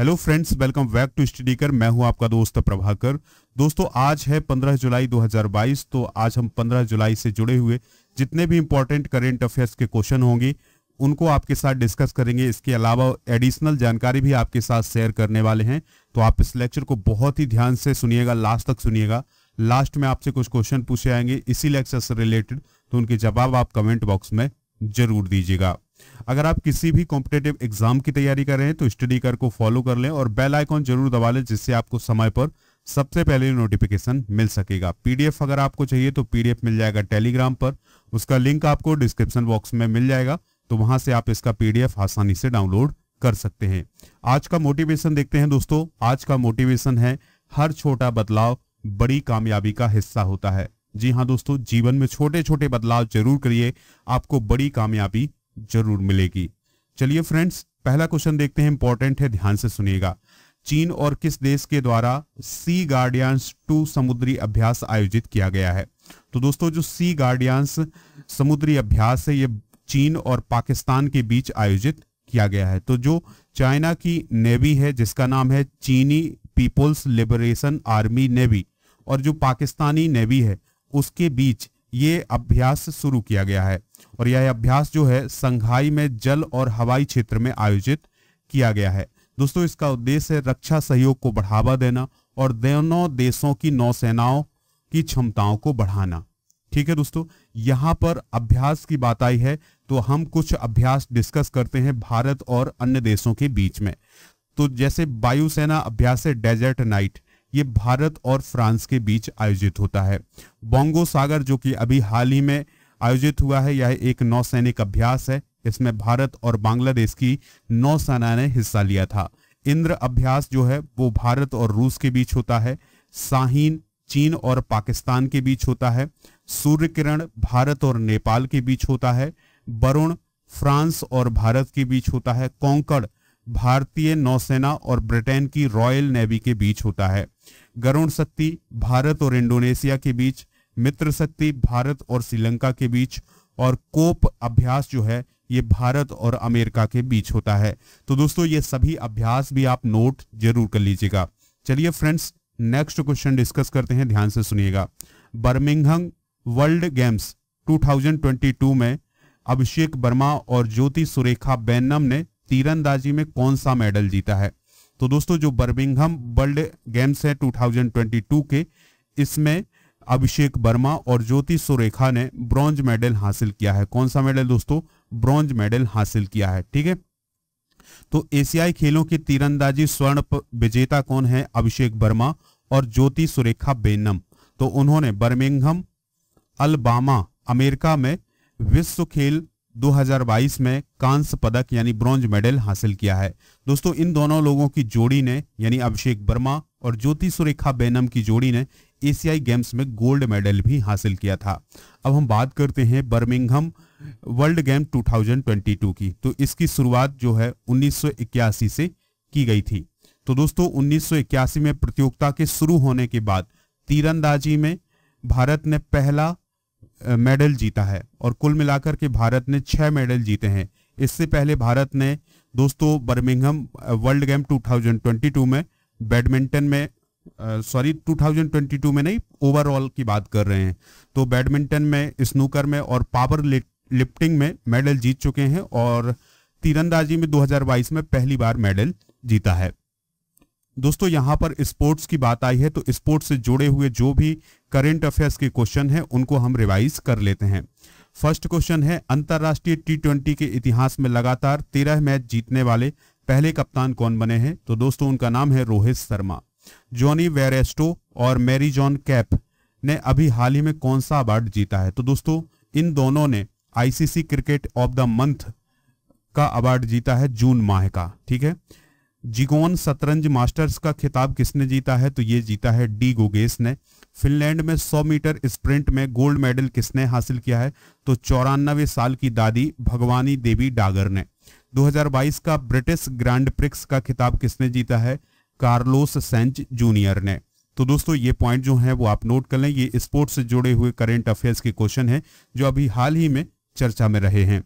hello friends welcome back to study कर मैं हूं आपका दोस्त प्रभाकर दोस्तों आज है 15 जुलाई 2022 तो आज हम 15 जुलाई से जुड़े हुए जितने भी इंपॉर्टेंट करेंट अफेयर्स के क्वेश्चन होंगे उनको आपके साथ डिस्कस करेंगे इसके अलावा एडिशनल जानकारी भी आपके साथ शेयर करने वाले हैं तो आप इस लेक्चर को बहुत ही ध्यान से सुनिएगा लास्ट तक सुनिएगा लास्ट में आपसे कुछ क्वेश्चन पूछे आएंगे इसी लेक्चर से रिलेटेड तो उनके जवाब आप कमेंट बॉक्स में जरूर दीजिएगा अगर आप किसी भी कॉम्पिटेटिव एग्जाम की तैयारी कर रहे हैं तो स्टडी कर को फॉलो कर लें और बेल आइकॉन जरूर दबा लें जिससे आपको समय पर सबसे पहले नोटिफिकेशन मिल सकेगा पीडीएफ अगर आपको चाहिए तो पीडीएफ मिल जाएगा टेलीग्राम पर उसका लिंक आपको डिस्क्रिप्शन बॉक्स में मिल जाएगा तो वहां से आप इसका पीडीएफ आसानी से डाउनलोड कर सकते हैं आज का मोटिवेशन देखते हैं दोस्तों आज का मोटिवेशन है हर छोटा बदलाव बड़ी कामयाबी का हिस्सा होता है जी हाँ दोस्तों जीवन में छोटे छोटे बदलाव जरूर करिए आपको बड़ी कामयाबी जरूर मिलेगी चलिए फ्रेंड्स पहला क्वेश्चन देखते हैं इंपॉर्टेंट है ध्यान से सुनिएगा चीन और किस देश के द्वारा सी गार्डियंस टू समुद्री अभ्यास आयोजित किया गया है तो दोस्तों जो सी गार्डियंस समुद्री अभ्यास है ये चीन और पाकिस्तान के बीच आयोजित किया गया है तो जो चाइना की नेवी है जिसका नाम है चीनी पीपल्स लिबरेशन आर्मी नेवी और जो पाकिस्तानी नेवी है उसके बीच ये अभ्यास शुरू किया गया है और यह अभ्यास जो है संघाई में जल और हवाई क्षेत्र में आयोजित किया गया है दोस्तों इसका उद्देश्य है रक्षा सहयोग को बढ़ावा देना और दोनों देशों की नौसेनाओं की क्षमताओं को बढ़ाना ठीक है दोस्तों यहाँ पर अभ्यास की बात आई है तो हम कुछ अभ्यास डिस्कस करते हैं भारत और अन्य देशों के बीच में तो जैसे वायुसेना अभ्यास है डेजर्ट नाइट ये भारत और फ्रांस के बीच आयोजित होता है बोंगो सागर जो कि अभी हाल ही में आयोजित हुआ है यह एक नौसैनिक अभ्यास है इसमें भारत और बांग्लादेश की नौसेना ने हिस्सा लिया था इंद्र अभ्यास जो है वो भारत और रूस के बीच होता है शाहीन चीन और पाकिस्तान के बीच होता है सूर्य किरण भारत और नेपाल के बीच होता है वरुण फ्रांस और भारत के बीच होता है कोंकड़ भारतीय नौसेना और ब्रिटेन की रॉयल नेवी के बीच होता है गरुण शक्ति भारत और इंडोनेशिया के बीच मित्र शक्ति भारत और श्रीलंका के बीच और कोप अभ्यास जो है ये भारत और अमेरिका के बीच होता है तो दोस्तों ये सभी अभ्यास भी आप नोट जरूर कर लीजिएगा चलिए फ्रेंड्स नेक्स्ट क्वेश्चन डिस्कस करते हैं ध्यान से सुनिएगा बर्मिंगहम वर्ल्ड गेम्स 2022 में अभिषेक वर्मा और ज्योति सुरेखा बैनम ने तीरंदाजी में कौन सा मेडल जीता है तो दोस्तों जो बर्मिंघम वर्ल्ड गेम्स है 2022 के इसमें अभिषेक वर्मा और ज्योति सुरेखा ने ब्रॉन्ज मेडल हासिल किया है कौन सा मेडल दोस्तों ब्रॉन्ज मेडल हासिल किया है ठीक है तो एशियाई खेलों की तीरंदाजी स्वर्ण विजेता कौन है अभिषेक वर्मा और ज्योति सुरेखा बेनम तो उन्होंने बर्मिंघम अलबामा अमेरिका में विश्व खेल 2022 में कांस्य पदक यानी ब्रॉन्ज मेडल हासिल किया है दोस्तों इन दोनों लोगों की जोड़ी ने यानी अभिषेक वर्मा और ज्योति सुरेखा बेनम की जोड़ी ने एशियाई गेम्स में गोल्ड मेडल भी हासिल किया था अब हम बात करते हैं बर्मिंघम वर्ल्ड गेम 2022 की तो इसकी शुरुआत जो है उन्नीस से की गई थी तो दोस्तों उन्नीस में प्रतियोगिता के शुरू होने के बाद तीरंदाजी में भारत ने पहला मेडल जीता है और कुल मिलाकर के भारत ने छः मेडल जीते हैं इससे पहले भारत ने दोस्तों बर्मिंगम वर्ल्ड गेम 2022 में बैडमिंटन में सॉरी 2022 में नहीं ओवरऑल की बात कर रहे हैं तो बैडमिंटन में स्नूकर में और पावर लिफ्टिंग में मेडल जीत चुके हैं और तीरंदाजी में 2022 में पहली बार मेडल जीता है दोस्तों यहां पर स्पोर्ट्स की बात आई है तो स्पोर्ट्स से जुड़े हुए जो भी करेंट अफेयर्स के क्वेश्चन हैं उनको हम रिवाइज कर लेते हैं फर्स्ट क्वेश्चन है अंतर्राष्ट्रीय टी ट्वेंटी के इतिहास में लगातार तेरह मैच जीतने वाले पहले कप्तान कौन बने हैं तो दोस्तों उनका नाम है रोहित शर्मा जॉनी वेरेस्टो और मैरी जॉन कैप ने अभी हाल ही में कौन सा अवार्ड जीता है तो दोस्तों इन दोनों ने ICC cricket of the month का अवार्ड जीता है जून माह का ठीक है जिगोन शतरंज मास्टर्स का खिताब किसने जीता है तो ये जीता है डी गोगेस ने फिनलैंड में 100 मीटर स्प्रिंट में गोल्ड मेडल किसने हासिल किया है तो चौरानवे साल की दादी भगवानी देवी डागर ने 2022 का ब्रिटिश ग्रैंड प्रिक्स का खिताब किसने जीता है कार्लोस सेंच जूनियर ने तो दोस्तों ये पॉइंट जो है वो आप नोट कर लें ये स्पोर्ट्स से जुड़े हुए करेंट अफेयर्स के क्वेश्चन हैं जो अभी हाल ही में चर्चा में रहे हैं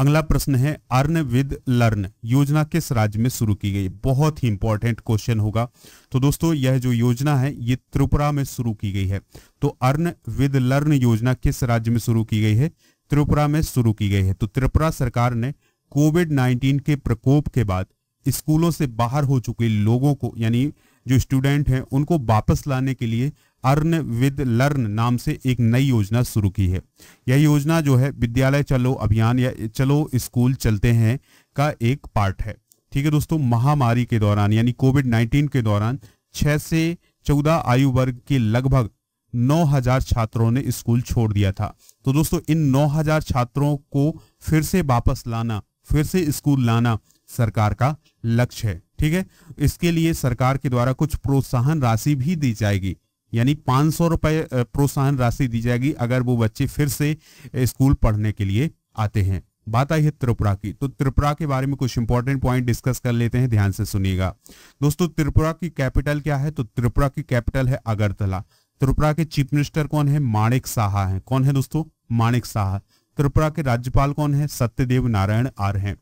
अगला प्रश्न है अर्न विद लर्न योजना किस राज्य में शुरू की गई बहुत ही इंपॉर्टेंट क्वेश्चन होगा तो दोस्तों यह जो योजना है ये त्रिपुरा में शुरू की गई है तो अर्न विद लर्न योजना किस राज्य में शुरू की गई है त्रिपुरा में शुरू की गई है तो त्रिपुरा सरकार ने कोविड नाइन्टीन के प्रकोप के बाद स्कूलों से बाहर हो चुके लोगों को यानी जो स्टूडेंट हैं उनको वापस लाने के लिए अर्न विद लर्न नाम से एक नई योजना शुरू की है यह योजना जो है विद्यालय चलो अभियान या चलो स्कूल चलते हैं का एक पार्ट है ठीक है दोस्तों महामारी के दौरान यानी कोविड 19 के दौरान 6 से 14 आयु वर्ग के लगभग 9000 छात्रों ने स्कूल छोड़ दिया था तो दोस्तों इन 9000 छात्रों को फिर से वापस लाना फिर से स्कूल लाना सरकार का लक्ष्य है ठीक है इसके लिए सरकार के द्वारा कुछ प्रोत्साहन राशि भी दी जाएगी यानी पाँच सौ रुपये प्रोत्साहन राशि दी जाएगी अगर वो बच्चे फिर से स्कूल पढ़ने के लिए आते हैं बात आई है त्रिपुरा की तो त्रिपुरा के बारे में कुछ इंपॉर्टेंट पॉइंट डिस्कस कर लेते हैं ध्यान से सुनिएगा दोस्तों त्रिपुरा की कैपिटल क्या है तो त्रिपुरा की कैपिटल है अगरतला त्रिपुरा के चीफ मिनिस्टर कौन है माणिक साहा है कौन है दोस्तों माणिक साहा त्रिपुरा के राज्यपाल कौन है सत्यदेव नारायण आर्य हैं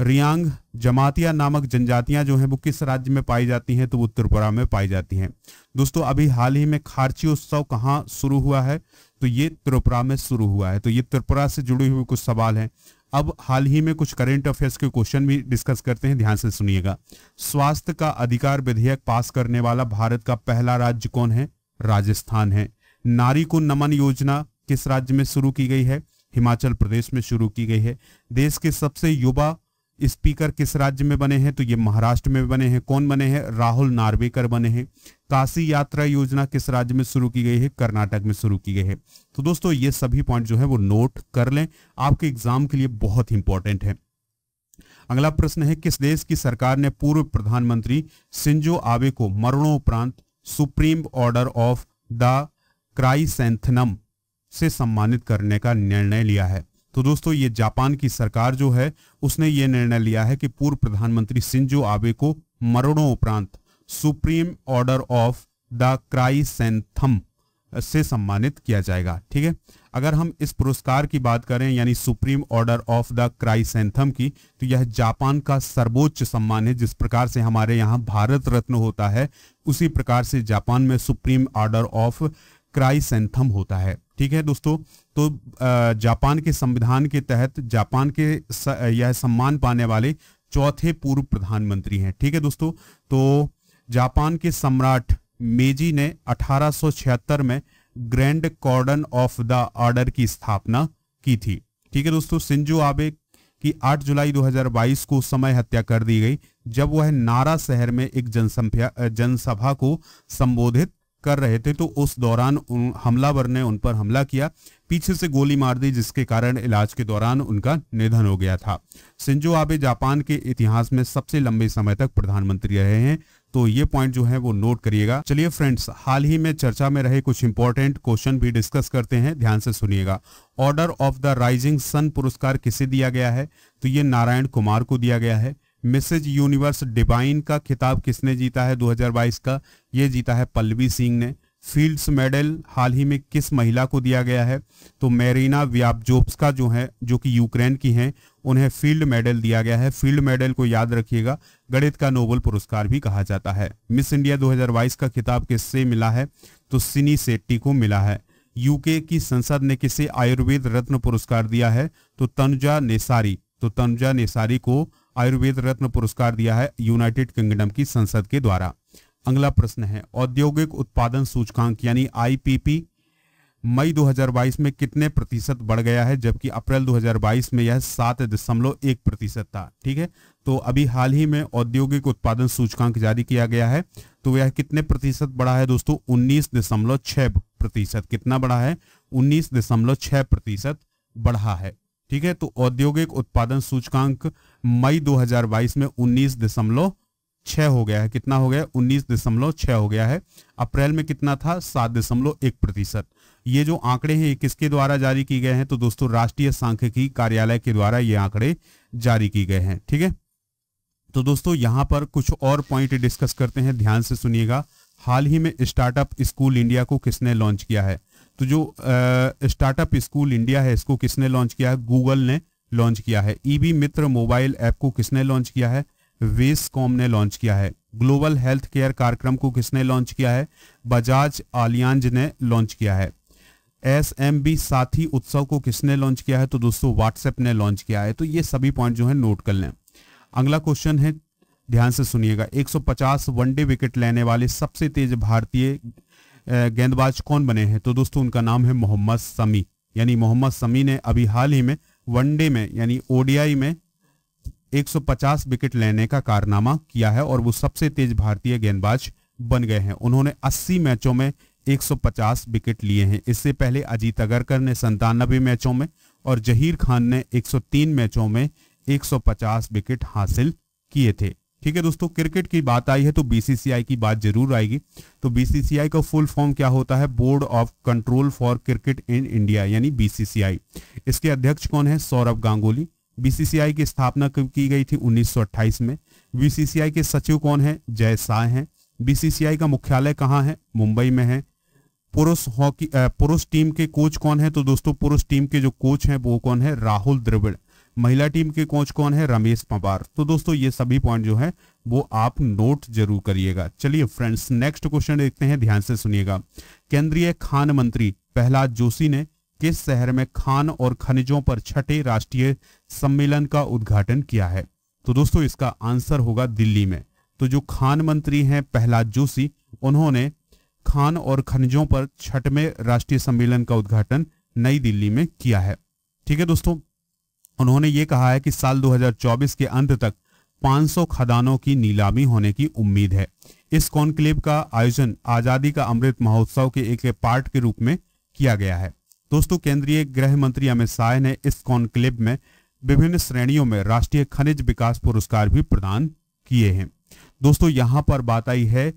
रियांग जमातिया नामक जनजातियां जो हैं वो किस राज्य में पाई जाती हैं तो वो त्रिपुरा में पाई जाती हैं दोस्तों अभी हाल ही में खारची उत्सव कहाँ शुरू हुआ है तो ये त्रिपुरा में शुरू हुआ है तो ये त्रिपुरा से जुड़े हुए कुछ सवाल हैं अब हाल ही में कुछ करेंट अफेयर्स के क्वेश्चन भी डिस्कस करते हैं ध्यान से सुनिएगा स्वास्थ्य का अधिकार विधेयक पास करने वाला भारत का पहला राज्य कौन है राजस्थान है नारी को नमन योजना किस राज्य में शुरू की गई है हिमाचल प्रदेश में शुरू की गई है देश के सबसे युवा स्पीकर किस राज्य में बने हैं तो ये महाराष्ट्र में बने हैं कौन बने हैं राहुल नार्वेकर बने हैं काशी यात्रा योजना किस राज्य में शुरू की गई है कर्नाटक में शुरू की गई है तो दोस्तों ये सभी पॉइंट जो है वो नोट कर लें आपके एग्जाम के लिए बहुत इंपॉर्टेंट है अगला प्रश्न है किस देश की सरकार ने पूर्व प्रधानमंत्री सिंजो आबे को मरणोपरांत supreme order of the chrysanthemum से सम्मानित करने का निर्णय लिया है तो दोस्तों ये जापान की सरकार जो है उसने ये निर्णय लिया है कि पूर्व प्रधानमंत्री सिंजो आबे को मरणों उपरांत supreme order of the chrysanthemum से सम्मानित किया जाएगा ठीक है अगर हम इस पुरस्कार की बात करें यानी supreme order of the chrysanthemum की तो यह जापान का सर्वोच्च सम्मान है जिस प्रकार से हमारे यहाँ भारत रत्न होता है उसी प्रकार से जापान में सुप्रीम ऑर्डर ऑफ क्राइसेंथम होता है ठीक है दोस्तों तो जापान के संविधान के तहत जापान के यह सम्मान पाने वाले चौथे पूर्व प्रधानमंत्री हैं ठीक है दोस्तों तो जापान के सम्राट मेजी ने 1876 में grand cordon of the order की स्थापना की थी ठीक है दोस्तों सिंजो आबे की 8 जुलाई 2022 को समय हत्या कर दी गई जब वह नारा शहर में एक जनसंख्या जनसभा को संबोधित कर रहे थे तो उस दौरान हमलावर ने उन पर हमला किया पीछे से गोली मार दी जिसके कारण इलाज के दौरान उनका निधन हो गया था सिंजो आबे जापान के इतिहास में सबसे लंबे समय तक प्रधानमंत्री रहे हैं तो ये पॉइंट जो है वो नोट करिएगा चलिए फ्रेंड्स हाल ही में चर्चा में रहे कुछ इंपॉर्टेंट क्वेश्चन भी डिस्कस करते हैं ध्यान से सुनिएगा order of the rising sun पुरस्कार किसे दिया गया है तो ये नारायण कुमार को दिया गया है मिसेज यूनिवर्स डिवाइन का खिताब किसने जीता है 2022 का ये जीता है पल्लवी सिंह ने फील्ड्स मेडल हाल ही में किस महिला को दिया गया है तो मेरीना का जो है जो कि यूक्रेन की हैं उन्हें फील्ड मेडल दिया गया है फील्ड मेडल को याद रखिएगा गणित का नोबल पुरस्कार भी कहा जाता है मिस इंडिया 2022 का खिताब किससे मिला है तो सिनी सेट्टी को मिला है यूके की संसद ने किसे आयुर्वेद रत्न पुरस्कार दिया है तो तनुजा नेसारी तो तनुजा नेसारी को आयुर्वेद रत्न पुरस्कार दिया है यूनाइटेड किंगडम की संसद के द्वारा अगला प्रश्न है औद्योगिक उत्पादन सूचकांक यानी आईपीपी मई 2022 में कितने प्रतिशत बढ़ गया है जबकि अप्रैल 2022 में यह सात दशमलव एक प्रतिशत था ठीक है तो अभी हाल ही में औद्योगिक उत्पादन सूचकांक जारी किया गया है तो यह कितने प्रतिशत बढ़ा है दोस्तों उन्नीस दशमलव छह प्रतिशत कितना बढ़ा है उन्नीस दशमलव छह प्रतिशत बढ़ा है ठीक है तो औद्योगिक उत्पादन सूचकांक मई 2022 में उन्नीस दशमलव छह हो गया है कितना हो गया उन्नीस दशमलव छह हो गया है अप्रैल में कितना था सात दशमलव एक प्रतिशत ये जो आंकड़े हैं किसके द्वारा जारी किए गए हैं तो दोस्तों राष्ट्रीय सांख्यिकी कार्यालय के द्वारा ये आंकड़े जारी किए गए हैं ठीक है तो दोस्तों यहां पर कुछ और पॉइंट डिस्कस करते हैं ध्यान से सुनिएगा हाल ही में स्टार्टअप स्कूल इंडिया को किसने लॉन्च किया है तो जो स्टार्टअप स्कूल इंडिया है इसको किसने लॉन्च किया है गूगल ने लॉन्च किया है ईबी मित्र मोबाइल ऐप को किसने लॉन्च किया है वेसकॉम ने लॉन्च किया है ग्लोबल हेल्थ केयर कार्यक्रम को किसने लॉन्च किया है बजाज आलियांज ने लॉन्च किया है एस एम बी साथी उत्सव को किसने लॉन्च किया है तो दोस्तों व्हाट्सएप ने लॉन्च किया है तो ये सभी पॉइंट जो है नोट कर लें अगला क्वेश्चन है ध्यान से सुनिएगा 150 वनडे विकेट लेने वाले सबसे तेज भारतीय गेंदबाज कौन बने हैं तो दोस्तों उनका नाम है मोहम्मद समी यानी मोहम्मद समी ने अभी हाल ही में वनडे में यानी ओडीआई में 150 विकेट लेने का कारनामा किया है और वो सबसे तेज भारतीय गेंदबाज बन गए हैं उन्होंने 80 मैचों में 150 विकेट लिए हैं इससे पहले अजीत अगरकर ने संतानबे मैचों में और जहीर खान ने 103 मैचों में 150 विकेट हासिल किए थे ठीक है दोस्तों क्रिकेट की बात आई है तो बीसीसीआई की बात जरूर आएगी तो बीसीसीआई का फुल फॉर्म क्या होता है board of control for cricket in India यानी बीसीसीआई इसके अध्यक्ष कौन है सौरभ गांगुली बीसीसीआई की स्थापना की गई थी 1928 में बीसीसीआई के सचिव कौन है जय शाह है बीसीसीआई का मुख्यालय कहाँ है मुंबई में है पुरुष हॉकी पुरुष टीम के कोच कौन है तो दोस्तों पुरुष टीम के जो कोच हैं वो कौन है राहुल द्रविड़ महिला टीम के कोच कौन है रमेश पवार तो दोस्तों ये सभी पॉइंट जो है वो आप नोट जरूर करिएगा चलिए फ्रेंड्स नेक्स्ट क्वेश्चन देखते हैं ध्यान से सुनिएगा केंद्रीय खान मंत्री प्रहलाद जोशी ने किस शहर में खान और खनिजों पर छठे राष्ट्रीय सम्मेलन का उद्घाटन किया है तो दोस्तों इसका आंसर होगा दिल्ली में तो जो खान मंत्री हैं प्रहलाद जोशी उन्होंने खान और खनिजों पर छठवें राष्ट्रीय सम्मेलन का उद्घाटन नई दिल्ली में किया है ठीक है दोस्तों उन्होंने ये कहा है कि साल 2024 के अंत तक 500 खदानों की नीलामी होने की उम्मीद है इस कॉन्क्लेव का आयोजन आजादी का अमृत महोत्सव के एक पार्ट के रूप में किया गया है दोस्तों केंद्रीय गृह मंत्री अमित शाह ने इस कॉन्क्लेव में विभिन्न श्रेणियों में राष्ट्रीय खनिज विकास पुरस्कार भी प्रदान किए हैं दोस्तों यहां पर बात आई है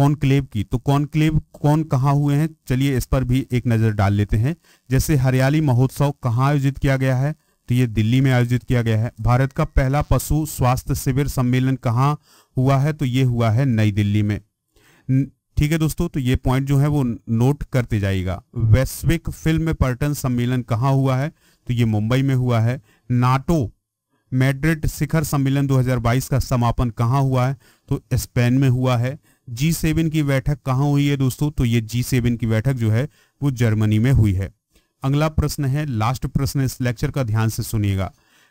कॉन्क्लेव की तो कॉन्क्लेव कौन कहाँ हुए हैं चलिए इस पर भी एक नजर डाल लेते हैं जैसे हरियाली महोत्सव कहाँ आयोजित किया गया है तो ये दिल्ली में आयोजित किया गया है भारत का पहला पशु स्वास्थ्य शिविर सम्मेलन कहाँ हुआ है तो ये हुआ है नई दिल्ली में ठीक है दोस्तों तो ये पॉइंट जो है वो नोट करते जाइएगा वैश्विक फिल्म पर्यटन सम्मेलन कहाँ हुआ है तो ये मुंबई में हुआ है नाटो मैड्रिड शिखर सम्मेलन 2022 का समापन कहाँ हुआ है तो स्पेन में हुआ है जी सेवन की बैठक कहाँ हुई है दोस्तों तो ये जी सेवन की बैठक जो है वो जर्मनी में हुई है अगला प्रश्न है लास्ट प्रश्न इस लेक्चर का ध्यान से सुनिएगा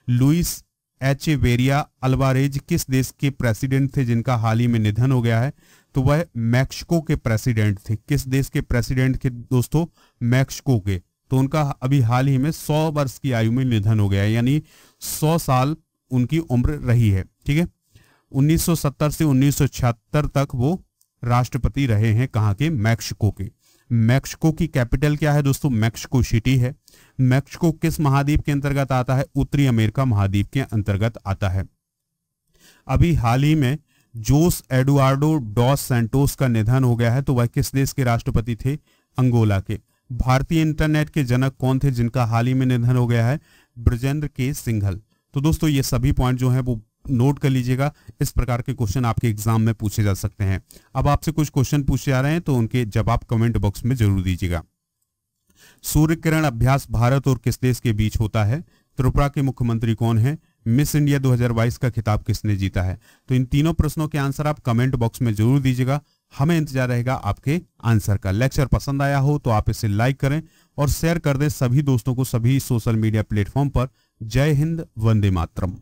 लुइस एच वेरिया अल्वारेज किस देश के प्रेसिडेंट थे जिनका हाल ही में निधन हो गया है तो वह मैक्सिको के प्रेसिडेंट थे किस देश के प्रेसिडेंट थे दोस्तों मैक्सिको के तो उनका अभी हाल ही में सौ वर्ष की आयु में निधन हो गया है यानी सौ साल उनकी उम्र रही है ठीक है 1970 से 1976 तक वो राष्ट्रपति रहे हैं कहाँ के मैक्सिको के मैक्सिको की कैपिटल क्या है दोस्तों मैक्सिको सिटी है मैक्सिको किस महाद्वीप के अंतर्गत आता है उत्तरी अमेरिका महाद्वीप के अंतर्गत आता है अभी हाल ही में जोस एडुआर्डो डॉस सेंटोस का निधन हो गया है तो वह किस देश के राष्ट्रपति थे अंगोला के भारतीय इंटरनेट के जनक कौन थे जिनका हाल ही में निधन हो गया है ब्रजेंद्र के सिंघल तो दोस्तों ये सभी पॉइंट जो है वो नोट कर लीजिएगा इस प्रकार के क्वेश्चन आपके एग्जाम में पूछे जा सकते हैं अब आपसे कुछ क्वेश्चन पूछे जा रहे हैं तो उनके जवाब कमेंट बॉक्स में जरूर दीजिएगा सूर्य किरण अभ्यास भारत और किस देश के बीच होता है त्रिपुरा के मुख्यमंत्री कौन है मिस इंडिया 2022 का खिताब किसने जीता है तो इन तीनों प्रश्नों के आंसर आप कमेंट बॉक्स में जरूर दीजिएगा हमें इंतजार रहेगा आपके आंसर का लेक्चर पसंद आया हो तो आप इसे लाइक करें और शेयर कर दें सभी दोस्तों को सभी सोशल मीडिया प्लेटफॉर्म पर जय हिंद वंदे मातरम